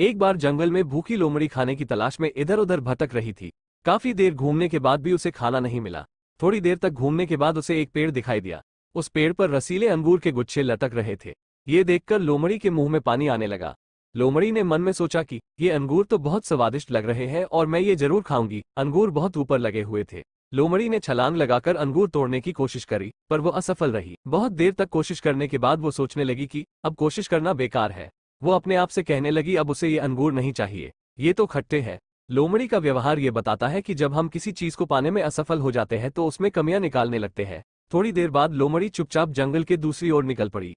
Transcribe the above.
एक बार जंगल में भूखी लोमड़ी खाने की तलाश में इधर उधर भटक रही थी काफी देर घूमने के बाद भी उसे खाना नहीं मिला थोड़ी देर तक घूमने के बाद उसे एक पेड़ दिखाई दिया उस पेड़ पर रसीले अंगूर के गुच्छे लटक रहे थे ये देखकर लोमड़ी के मुंह में पानी आने लगा लोमड़ी ने मन में सोचा कि ये अंगूर तो बहुत स्वादिष्ट लग रहे हैं और मैं ये जरूर खाऊंगी अंगूर बहुत ऊपर लगे हुए थे लोमड़ी ने छलांग लगाकर अंगूर तोड़ने की कोशिश करी पर वो असफल रही बहुत देर तक कोशिश करने के बाद वो सोचने लगी कि अब कोशिश करना बेकार है वो अपने आप से कहने लगी अब उसे ये अंगूर नहीं चाहिए ये तो खट्टे हैं लोमड़ी का व्यवहार ये बताता है कि जब हम किसी चीज को पाने में असफल हो जाते हैं तो उसमें कमियां निकालने लगते हैं थोड़ी देर बाद लोमड़ी चुपचाप जंगल के दूसरी ओर निकल पड़ी